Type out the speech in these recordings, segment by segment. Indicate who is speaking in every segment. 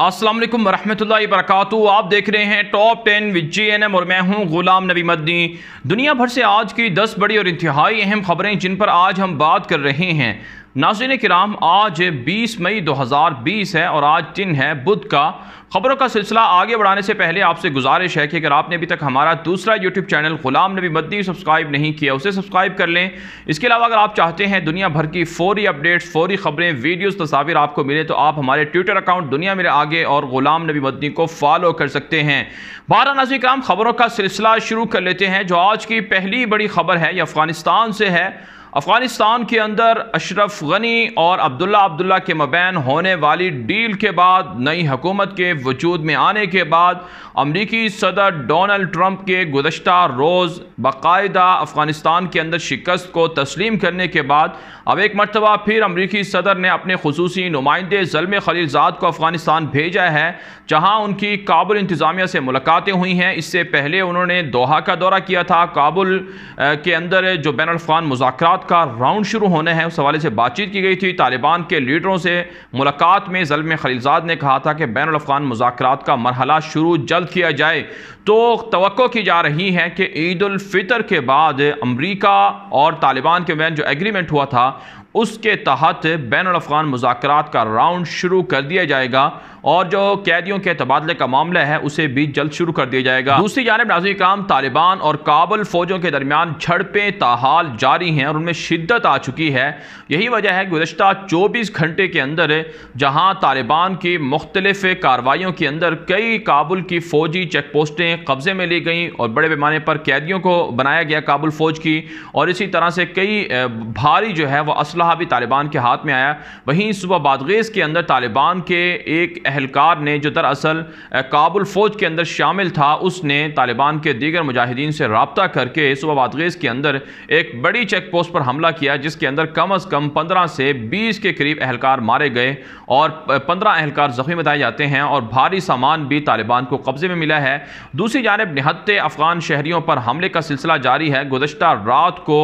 Speaker 1: अस्सलाम वालेकुम वरहमतुल्लाहि आप देख रहे हैं top ten with G N M और मैं हूँ गुलाम नबी मदनी दुनिया भर से आज की दस बड़ी और इंतहाई अहम खबरें जिन पर आज हम बात कर रहे हैं नाजिन कराम आज 20 मई 2020 है और आज दिन है बुध का खबरों का सिलसिला आगे बढ़ाने से पहले आपसे गुजारिश है कि अगर आपने अभी तक हमारा दूसरा यूट्यूब चैनल गुलाम नबी मदनी सब्सक्राइब नहीं किया उसे सब्सक्राइब कर लें इसके अलावा अगर आप चाहते हैं दुनिया भर की फौरी अपडेट्स फौरी खबरें वीडियोज़ तस्वीर आपको मिले तो आप हमारे ट्विटर अकाउंट दुनिया मेरे आगे और गुलाम नबी मदनी को फॉलो कर सकते हैं बारह नाजी कराम खबरों का सिलसिला शुरू कर लेते हैं जो आज की पहली बड़ी खबर है ये अफ़गानिस्तान से है अफ़गानिस्तान के अंदर अशरफ गनी और अब्दुल्ला अब्दुल्ला के मबैन होने वाली डील के बाद नई हकूमत के वजूद में आने के बाद अमरीकी सदर डोनल्ड ट्रंप के गुज्त रोज़ बाकायदा अफ़गानिस्तान के अंदर शिकस्त को तस्लीम करने के बाद अब एक मरतबा फिर अमरीकी सदर ने अपने खसूस नुमाइंदे जलम खलीलजाद को अफ़गानिस्तान भेजा है जहाँ उनकी काबुल इंतज़ामिया से मुलाकातें हुई हैं इससे पहले उन्होंने दोहा का दौरा किया था काबुल के अंदर जो बैन अफगान मुजाकर का राउंड शुरू होने हैं उस हवाले से बातचीत की गई थी तालिबान के लीडरों से मुलाकात में जलम खलीलजाद ने कहा था कि बैन अफगान मुजाकर का मरहला शुरू जल्द किया जाए तो तो की जा रही है कि ईद फितर के बाद अमरीका और तालिबान के बैन जो एग्रीमेंट हुआ था उसके तहत बैन अफगान मुजाकर का राउंड शुरू कर दिया जाएगा और जो कैदियों के तबादले का मामला है उसे भी जल्द शुरू कर दिया जाएगा दूसरी जानब नाजी काम तालिबान और काबुल फौजों के दरमियान झड़पें ताहाल जारी हैं और उनमें शिद्दत आ चुकी है यही वजह है कि गुजशत चौबीस घंटे के अंदर जहाँ तालिबान की मुख्तलिफ कार्रवाइयों के अंदर कई काबुल की फौजी चेक पोस्टें कब्जे में ली गई और बड़े पैमाने पर कैदियों को बनाया गया काबुल फौज की और इसी तरह से कई भारी जो है वह असला इसलाह भी तालिबान के हाथ में आया वहीं सुबह बादगेज़ के अंदर तालिबान के एक अहलकार ने जो दरअसल काबुल फ़ौज के अंदर शामिल था उसने तालिबान के दीगर मुजाहिदीन से रबता करके सुबह बादगेज़ के अंदर एक बड़ी चेक पोस्ट पर हमला किया जिसके अंदर कम अज़ कम पंद्रह से बीस के करीब अहलकार मारे गए और पंद्रह अहलकार ज़ख्मी बताए जाते हैं और भारी सामान भी तालिबान को कब्ज़े में मिला है दूसरी जानब निहत्ते अफगान शहरीों पर हमले का सिलसिला जारी है गुजशत रात को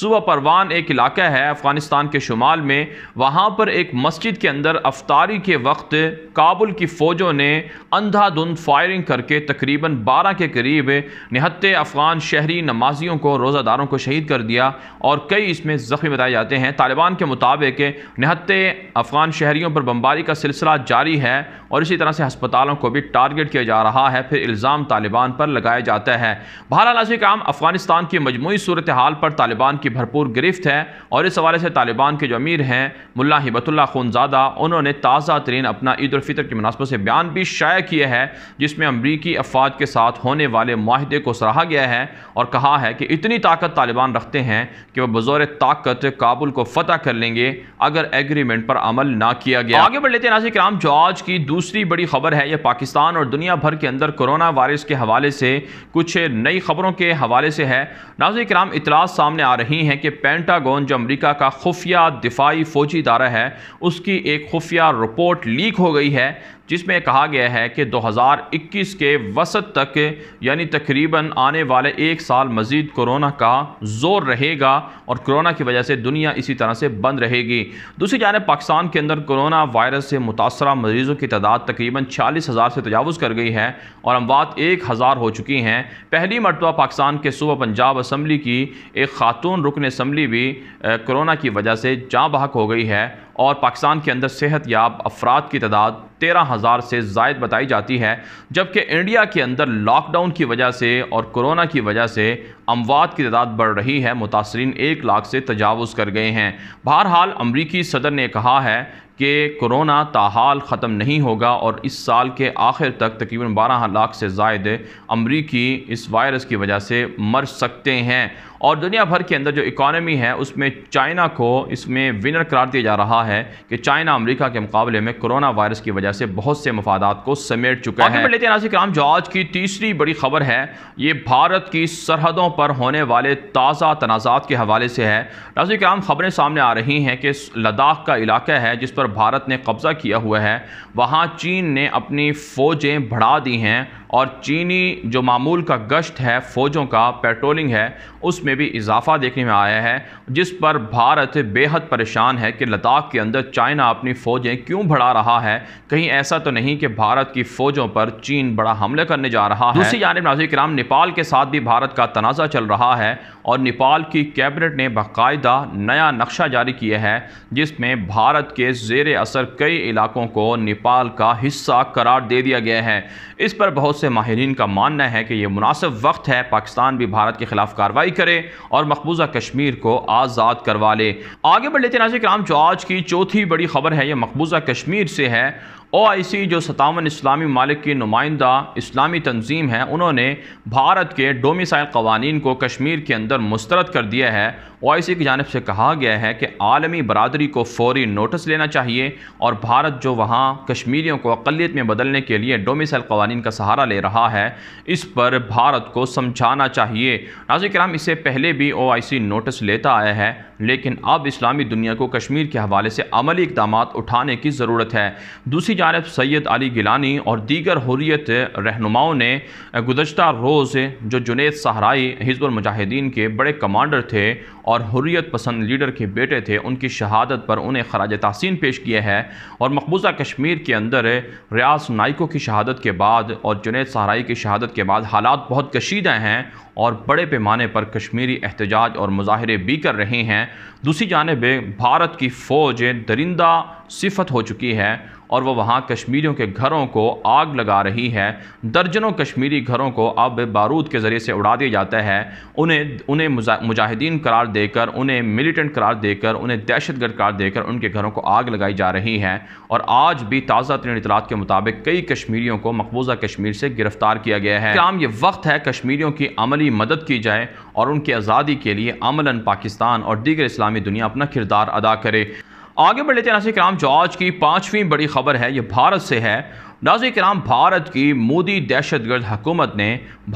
Speaker 1: सुबह परवान एक इलाका है अफगानिस्तान पाकिस्तान के शुमाल में वहाँ पर एक मस्जिद के अंदर अफतारी के वक्त काबुल की फ़ौजों ने अंधाधुंध फायरिंग करके तकरीबन 12 के करीब निहत्ते अफ़गान शहरी नमाजियों को रोज़ादारों को शहीद कर दिया और कई इसमें ज़ख्मी बताए जाते हैं तालिबान के मुताबिक निहत्ते अफ़गान शहरीों पर बमबारी का सिलसिला जारी है और इसी तरह से हस्पतालों को भी टारगेट किया जा रहा है फिर इल्ज़ाम तालिबान पर लगाया जाता है बहरहाल काम अफ़गानिस्तान की मजमू सूरत हाल पर तालिबान की भरपूर गिरफ्त है और इस हवाले से तालिबान तालिबान के जो अमीर हैं मुला हिबतुल्ला खूनजादा उन्होंने ताज़ा तरीन अपना ईद फितर की मुनासबत से बयान भी शाया किया है जिसमें अमरीकी अफवाज के साथ होने वाले माहदे को सराहा गया है और कहा है कि इतनी ताकत तालिबान रखते हैं कि वह बज़ोर ताकत काबुल को फतह कर लेंगे अगर एग्रीमेंट पर अमल ना किया गया आगे बढ़ लेते नाजिक राम जो आज की दूसरी बड़ी खबर है यह पाकिस्तान और दुनिया भर के अंदर कोरोना वायरस के हवाले से कुछ नई खबरों के हवाले से है नाजिक राम इतलास सामने आ रही हैं कि पेंटागोन जो अमरीका का खुफ खुफिया दिफाई फौजी इदारा है उसकी एक खुफिया रिपोर्ट लीक हो गई है जिसमें कहा गया है कि 2021 के वसत तक यानी तकरीबन आने वाले एक साल मज़ीद कोरोना का जोर रहेगा और कोरोना की वजह से दुनिया इसी तरह से बंद रहेगी दूसरी जानब पाकिस्तान के अंदर कोरोना वायरस से मुतासर मरीज़ों की तादाद तकरीबन चालीस हज़ार से तजावज़ कर गई है और अमवात एक हज़ार हो चुकी हैं पहली मरतबा पाकिस्तान के सुबह पंजाब असम्बली की एक खातून रुकन असम्बली भी कोरोना की वजह से जाँ बहक हो गई है और पाकिस्तान के अंदर सेहत याब अफराद की तादाद तेरह हज़ार से जायद बताई जाती है जबकि इंडिया के अंदर लॉकडाउन की वजह से और कोरोना की वजह से अमवात की तादाद बढ़ रही है मुतासरी एक लाख से तजावज़ कर गए हैं बहरहाल अमरीकी सदर ने कहा है कि कोरोना ताहाल ख़त्म नहीं होगा और इस साल के आखिर तक तकरीबन बारह लाख से जायद अमरीकी इस वायरस की वजह से मर सकते हैं और दुनिया भर के अंदर जो इकानमी है उसमें चाइना को इसमें विनर करार दिया जा रहा है कि चाइना अमेरिका के मुकाबले में कोरोना वायरस की वजह से बहुत से मफादात को समेट चुका है लेते हैं नासिक जो आज की तीसरी बड़ी खबर है ये भारत की सरहदों पर होने वाले ताज़ा तनाज़ात के हवाले से है नासिक राम खबरें सामने आ रही हैं कि लद्दाख का इलाका है जिस पर पर भारत ने कब्ज़ा किया हुआ है वहाँ चीन ने अपनी फ़ौजें बढ़ा दी हैं और चीनी जो मामूल का गश्त है फ़ौजों का पेट्रोलिंग है उसमें भी इजाफा देखने में आया है जिस पर भारत बेहद परेशान है कि लद्दाख के अंदर चाइना अपनी फ़ौजें क्यों बढ़ा रहा है कहीं ऐसा तो नहीं कि भारत की फ़ौजों पर चीन बड़ा हमले करने जा रहा है उसी जानब नाजी कराम नेपाल के साथ भी भारत का तनाज़ा चल रहा है और नेपाल की कैबिनेट ने बाकायदा नया नक्शा जारी किया है जिसमें भारत के जेर असर कई इलाकों को नेपाल का हिस्सा करार दे दिया गया है इस पर बहुत से माहरीन का मानना है कि यह मुनासिब वक्त है पाकिस्तान भी भारत के खिलाफ कार्रवाई करे और मकबूजा कश्मीर को आज़ाद करवा ले आगे बढ़ लेते नाजिक राम जो आज की चौथी बड़ी खबर है यह मकबूजा कश्मीर से है ओ आई सी जो सतावन इस्लामी मालिक की नुमाइंदा इस्लामी तंजीम है उन्होंने भारत के डोमिसाइल कवानीन को कश्मीर के अंदर मुस्तरद कर दिया है ओ आई सी की जानब से कहा गया है कि आलमी बरदरी को फौरी नोटिस लेना चाहिए और भारत जो वहाँ कश्मीरियों को अकलीत में बदलने के लिए डोमिसाइल कवानीन का सहारा ले रहा है इस पर भारत को समझाना चाहिए नाजी कराम इससे पहले भी ओ आई सी नोटिस लेता आया है लेकिन अब इस्लामी दुनिया को कश्मीर के हवाले से अमली इकदाम उठाने की ज़रूरत है दूसरी आरफ सैद अली गिलानी और दीगर हरियत रहनुमाओं ने गुजशत रोज़ जो जुनेद सहराई हिजबुल मुजाहिदीन के बड़े कमांडर थे और हुरियत पसंद लीडर के बेटे थे उनकी शहादत पर उन्हें खराज तहसीन पेश किया है और मकबूजा कश्मीर के अंदर रियाज नाइकों की शहादत के बाद और जुनेद सहराई की शहादत के बाद हालात बहुत कशीदा हैं और बड़े पैमाने पर कश्मीरी एहतजाज और मुजाहरे भी कर रहे हैं दूसरी जानब भारत की फ़ौज दरिंदा सिफत हो चुकी है और वह वहाँ कश्मीरियों के घरों को आग लगा रही है दर्जनों कश्मीरी घरों को अब बारूद के ज़रिए से उड़ा दिया जाता है उन्हें उन्हें मुजाहिदीन करार देकर उन्हें मिलिटेंट करार देकर उन्हें दहशतगर्द करार देकर उनके घरों को आग लगाई जा रही है और आज भी ताज़ा तरीन इतलात के मुताबिक कई कश्मीरियों को मकबूजा कश्मीर से गिरफ्तार किया गया है काम ये वक्त है कश्मीरियों की अमली मदद की जाए और उनकी आज़ादी के लिए अमला पाकिस्तान और दीगर इस्लामी दुनिया अपना किरदार अदा करे आगे बढ़ लेते हैं नासिर कराम जो आज की पाँचवीं बड़ी खबर है ये भारत से है नाजिक कराम भारत की मोदी दहशत गर्द हुकूमत ने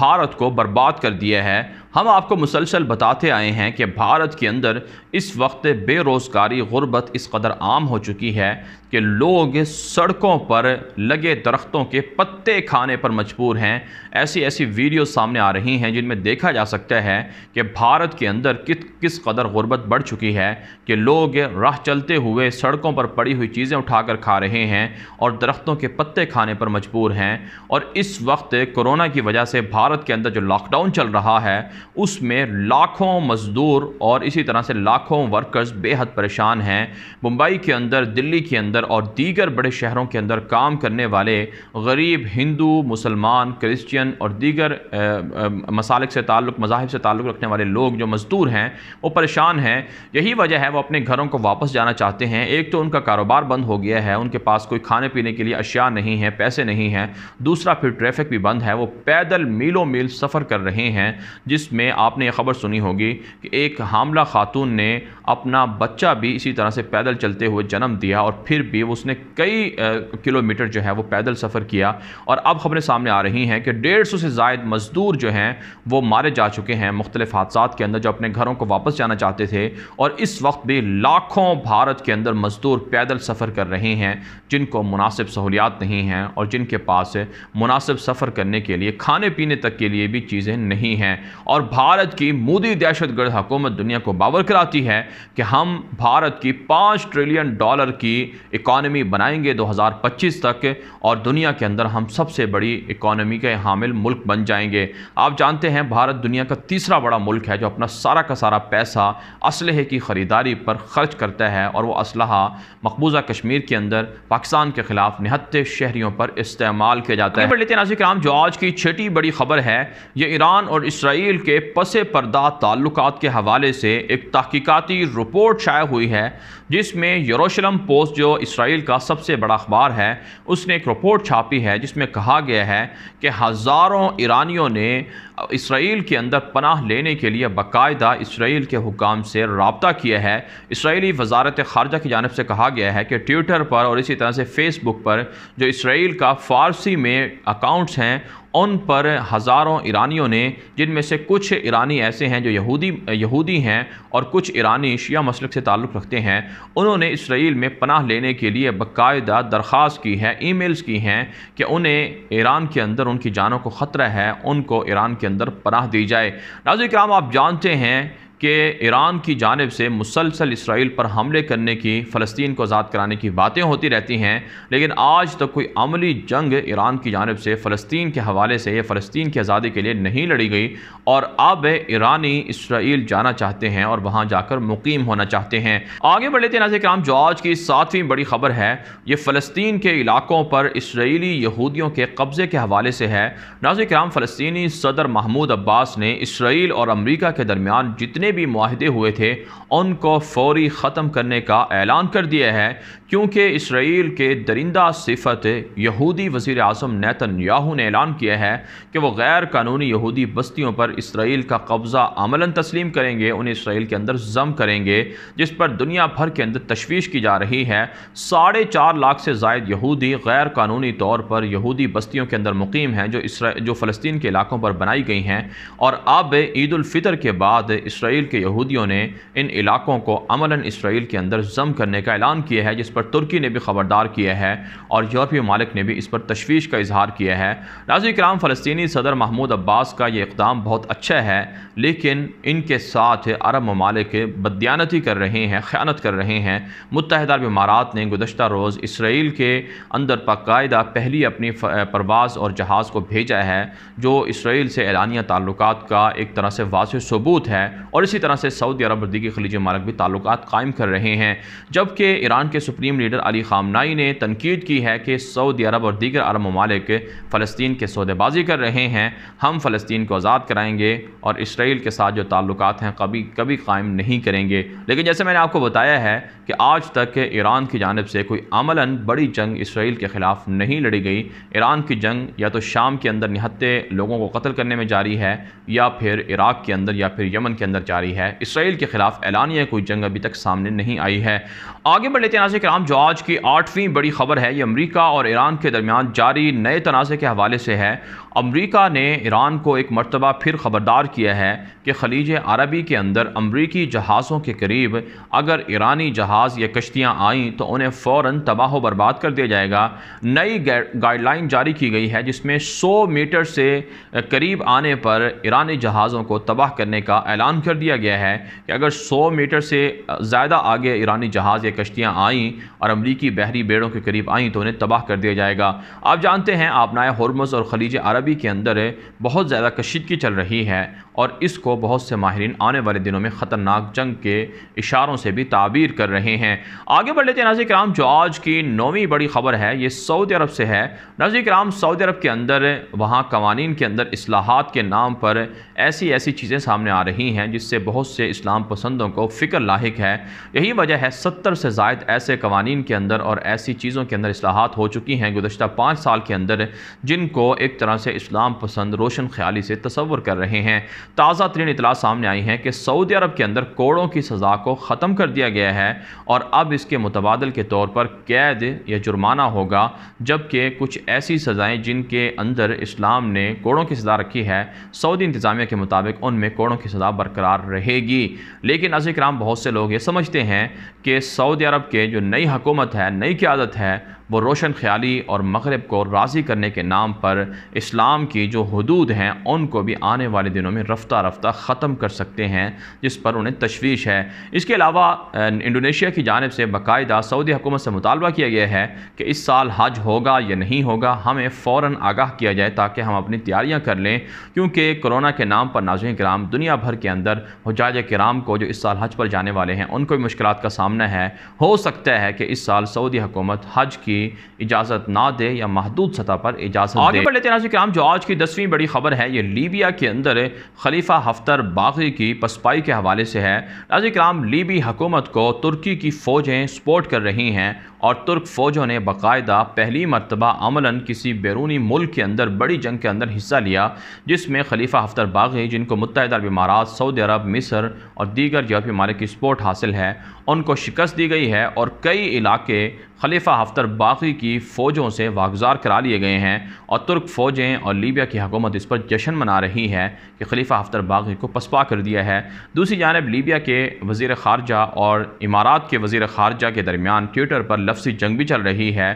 Speaker 1: भारत को बर्बाद कर दिया है हम आपको मुसलसल बताते आए हैं कि भारत के अंदर इस वक्त बेरोज़गारी गुरबत इस कदर आम हो चुकी है कि लोग सड़कों पर लगे दरख्तों के पत्ते खाने पर मजबूर हैं ऐसी ऐसी वीडियो सामने आ रही हैं जिनमें देखा जा सकता है कि भारत के अंदर कित किस कदर गुर्बत बढ़ चुकी है कि लोग राह चलते हुए सड़कों पर पड़ी हुई चीज़ें उठाकर खा रहे हैं और दरख्तों के पत्ते खाने पर मजबूर हैं और इस वक्त कोरोना की वजह से भारत के अंदर जो लॉकडाउन चल रहा है उसमें लाखों मज़दूर और इसी तरह से लाखों वर्कर्स बेहद परेशान हैं मुंबई के अंदर दिल्ली के अंदर और दीगर बड़े शहरों के अंदर काम करने वाले गरीब हिंदू मुसलमान क्रिश्चियन और दीगर मसालिक से ताल्लुक़ मजाहब से ताल्लुक़ रखने वाले लोग जो मज़दूर हैं वो परेशान हैं यही वजह है वो अपने घरों को वापस जाना चाहते हैं एक तो उनका कारोबार बंद हो गया है उनके पास कोई खाने पीने के लिए अशिया नहीं है पैसे नहीं हैं दूसरा फिर ट्रैफिक भी बंद है वो पैदल मीलों मील सफ़र कर रहे हैं जिस जिसमें आपने यह ख़बर सुनी होगी कि एक हामला खातून ने अपना बच्चा भी इसी तरह से पैदल चलते हुए जन्म दिया और फिर भी उसने कई किलोमीटर जो है वो पैदल सफ़र किया और अब खबरें सामने आ रही हैं कि डेढ़ सौ से जायद मज़दूर जो हैं वो मारे जा चुके हैं मुख्तलिफ हादसा के अंदर जो अपने घरों को वापस जाना चाहते थे और इस वक्त भी लाखों भारत के अंदर मज़दूर पैदल सफ़र कर रहे हैं जिनको मुनासिब सहूलियात नहीं हैं और जिनके पास मुनासिब सफ़र करने के लिए खाने पीने तक के लिए भी चीज़ें नहीं हैं और और भारत की मोदी दहशतगर्द हुकूमत दुनिया को बावर कराती है कि हम भारत की पाँच ट्रिलियन डॉलर की इकॉनमी बनाएंगे 2025 तक और दुनिया के अंदर हम सबसे बड़ी इकॉनमी के हामिल मुल्क बन जाएंगे आप जानते हैं भारत दुनिया का तीसरा बड़ा मुल्क है जो अपना सारा का सारा पैसा असलहे की ख़रीदारी पर खर्च करता है और वह असलहा मकबूजा कश्मीर के अंदर पाकिस्तान के ख़िलाफ़ निहत्ते शहरीों पर इस्तेमाल किया जाता है लेते हैं नाजिक राम जो आज की छठी बड़ी खबर है ये ईरान और इसराइल के पसे पर्दा ताल्लुकात के हवाले से एक तहकीकती रिपोर्ट शाया हुई है जिसमें यरूशलेम पोस्ट जो इसराइल का सबसे बड़ा अखबार है उसने एक रिपोर्ट छापी है जिसमें कहा गया है कि हज़ारों ईरानियों ने इसराइल के अंदर पनाह लेने के लिए बाकायदा इसराइल के हुकाम से रबता किया है इसराइली वजारत खारजा की जानब से कहा गया है कि ट्विटर पर और इसी तरह से फ़ेसबुक पर जो इसराइल का फ़ारसी में अकाउंट्स हैं उन पर हज़ारों ईरानियों ने जिनमें से कुछ ईरानी ऐसे हैं जो यहूदी यहूदी हैं और कुछ ईरानी शिया मसलक से ताल्लुक़ रखते हैं उन्होंने इसराइल में पनाह लेने के लिए बाकायदा दरख्वास की है ईमेल्स की हैं कि उन्हें ईरान के अंदर उनकी जानों को ख़तरा है उनको ईरान के अंदर पनाह दी जाए नाजिक राम आप जानते हैं कि ईरान की जानब से मुसलसल इसराइल पर हमले करने की फ़लस्तीन को आज़ाद कराने की बातें होती रहती हैं लेकिन आज तक तो कोई अमली जंग ईरान की जानब से फ़लस्तीन के हवाले से या फ़लस्तीन की आज़ादी के लिए नहीं लड़ी गई और अब ईरानी इसराइल जाना चाहते हैं और वहाँ जाकर मुकीम होना चाहते हैं आगे बढ़ लेते नाजिक राम जो आज की सातवीं बड़ी ख़बर है ये फ़लस्तीन के इलाकों पर इसराइली यहूदियों के कब्ज़े के हवाले से है नाजिक राम फ़लस्तनी सदर महमूद अब्बास ने इसराइल और अमरीका के दरमियान जितने जितने भी माहदे हुए थे उनको फौरी ख़त्म करने का ऐलान कर दिया है क्योंकि इसराइल के दरिंदा सिफत यहूदी वज़ी अजम याहू ने ऐलान किया है कि वह गैर कानूनी यहूदी बस्तियों पर इसराइल का कब्ज़ा अमला तस्लीम करेंगे उन्हें इसराइल के अंदर जम करेंगे जिस पर दुनिया भर के अंदर तशवीश की जा रही है साढ़े चार लाख से जायद यहूदी गैर कानूनी तौर पर यहूदी बस्तियों के अंदर मुकीम हैं जो इसरा जो फ़लस्तीन के इलाकों पर बनाई गई हैं और अब ईदालफ़ितर के बाद इसराइल इसराइल के यहूदियों ने इन इलाकों को अमला इसराइल के अंदर जम करने का ऐलान किया है जिस पर तुर्की ने भी खबरदार किया है और यूरोपीय ममालिक ने भी इस पर तशवीश का इजहार किया है नाजी कराम फ़लस्तनी सदर महमूद अब्बास का ये इकदाम बहुत अच्छा है लेकिन इनके साथ अरब ममालिक बदयानती कर रहे हैं ख़्यानत कर रहे हैं मुतहद अरब इमारात ने गुजशत रोज़ इसराइल के अंदर बाकायदा पहली अपनी परवाज़ और जहाज़ को भेजा है जो इसराइल से एलानिया ताल्लुक का एक तरह से वाज सबूत है और इसी तरह से सऊदी अरब दीगर खलीजी मालक भी ताल्लुक कायम कर रहे हैं जबकि ईरान के सुप्रीम लीडर अली खामनाई ने तनकीद की है कि सऊदी अरब और दीगर अरब ममालिक फ़लस्तीन के सौदेबाजी कर रहे हैं हम फ़लस्तीन को आज़ाद कराएंगे और इसराइल के साथ जो ताल्लुक हैं कभी कभी कायम नहीं करेंगे लेकिन जैसे मैंने आपको बताया है कि आज तक ईरान की जानब से कोई अमला बड़ी जंग इसराइल के ख़िलाफ़ नहीं लड़ी गई ईरान की जंग या तो शाम के अंदर निहत्ते लोगों को कत्ल करने में जारी है या फिर इराक़ के अंदर या फिर यमन के अंदर जारी जारी है इसराइल के खिलाफ ऐलानिया कोई जंग अभी तक सामने नहीं आई है आगे बढ़ लेते हैं नाजिक राम जो आज की आठवीं बड़ी खबर है ये अमरीका और ईरान के दरमियान जारी नए तनाज़े के हवाले से है अमरीका ने ईरान को एक मरतबा फिर ख़बरदार किया है कि खलीज अरबी के अंदर अमरीकी जहाज़ों के करीब अगर ईरानी जहाज़ या कश्तियाँ आईं तो उन्हें फ़ौर तबाह बर्बाद कर दिया जाएगा नई गाइडलाइन जारी की गई है जिसमें सौ मीटर से करीब आने पर ईरानी जहाज़ों को तबाह करने का ऐलान कर दिया गया है कि अगर सौ मीटर से ज़्यादा आगे ईरानी जहाज़ या कश्तियाँ आईं और अमरीकी बहरी बेड़ों के करीब आईं तो उन्हें तबाह कर दिया जाएगा आप जानते हैं आप नाए हरमस और खलीज अरबी अरबी के अंदर बहुत ज़्यादा कशीदगी चल रही है और इसको बहुत से माहरीन आने वाले दिनों में ख़तरनाक जंग के इशारों से भी ताबीर कर रहे हैं आगे बढ़ लेते हैं नाजिक राम जो आज की नौवीं बड़ी खबर है ये सऊदी अरब से है नाजिक राम सऊदी अरब के अंदर वहाँ कवानीन के अंदर असलाहत के नाम पर ऐसी ऐसी चीज़ें सामने आ रही हैं जिससे बहुत से इस्लाम पसंदों को फ़िक्र लाक है यही वजह है सत्तर से ज़ायद ऐसे कवानीन के अंदर और ऐसी चीज़ों के अंदर असलाहत हो चुकी हैं गुजशत पाँच साल के अंदर जिनको एक तरह से से इस्लाम पसंद रोशन ख्याली से तस्वर कर रहे हैं ताज़ा तरीन इतला सामने आई हैं कि सऊदी अरब के अंदर कोड़ों की सज़ा को ख़त्म कर दिया गया है और अब इसके मुतबादल के तौर पर कैद या जुर्माना होगा जबकि कुछ ऐसी सज़ाएँ जिनके अंदर इस्लाम ने कोड़ों की सज़ा रखी है सऊदी इंतज़ामिया के मुताबिक उनमें कोड़ों की सज़ा बरकरार रहेगी लेकिन अजिक्राम कराम बहुत से लोग ये समझते हैं कि सऊदी अरब के जो नई हुकूमत है नई क्यादत है वो रोशन ख्याली और मगरब को राज़ी करने के नाम पर इस्लाम की जो हदूद हैं उनको भी आने वाले दिनों में रफ्ता रफ्ता ख़त्म कर सकते हैं जिस पर उन्हें तशवीश है इसके अलावा इंडोनेशिया की जानब से बाकायदा सऊदी हुकूमत से मुतालबा किया गया है कि इस साल हज होगा या नहीं होगा हमें फ़ौर आगाह किया जाए ताकि हम अपनी तैयारियाँ कर लें क्योंकि कोरोना के नाम पर नाजन कराम दुनिया भर के अंदर हजाज कराम को जो इस साल हज पर जाने वाले हैं उनको भी मुश्किल का सामना है हो सकता है कि इस साल सऊदी हुकूमत हज की की इजाज़त ना दे या महदूद सतह पर इजाज़त आगे बढ़ लेते हैं कराम जो आज की दसवीं बड़ी खबर है ये लीबिया के अंदर खलीफा हफ्तर बागी की पसपाई के हवाले से है नाजी कराम लीबी हुकूमत को तुर्की की फ़ौजें सपोर्ट कर रही हैं और तुर्क फ़ौजों ने बाकायदा पहली मरतबा अमलन किसी बैरूनी मुल्क के अंदर बड़ी जंग के अंदर हिस्सा लिया जिसमें खलीफा हफ्तर बागी जिनको मुतहद अरब इमारात सऊदी अरब मिसर और दीगर यूरोपी ममालिक की सपोर्ट हासिल है उनको शिकस्त दी गई है और कई इलाके खलीफा हफ्तर बागी की फ़ौजों से वागजार करा लिए गए हैं और तुर्क फ़ौजें और लीबिया की हकूमत इस पर जश्न मना रही है कि खलीफा हफ्तर बागी को पसपा कर दिया है दूसरी जानब लीबिया के वज़ी ख़ारजा और इमारात के वज़ी ख़ारजा के दरमियान ट्विटर पर लफ्सी जंग भी चल रही है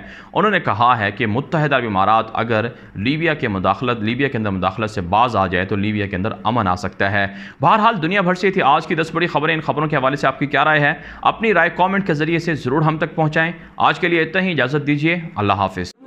Speaker 1: उन्होंने कहा है कि मुतहद अरब इमारात अगर लीबिया के मुदाखलत लीबिया के अंदर मुदाखलत से बाज आ जाए तो लीबिया के अंदर अमन आ सकता है बहरहाल दुनिया भर से थी आज की दस बड़ी खबरें इन खबरों के हवाले से आपकी क्या राय है अपनी राय कॉमेंट के जरिए से ज़रूर हम तक पहुँचाएँ आज के लिए इतना ही इजाज़त दीजिए अल्लाह हाफिज़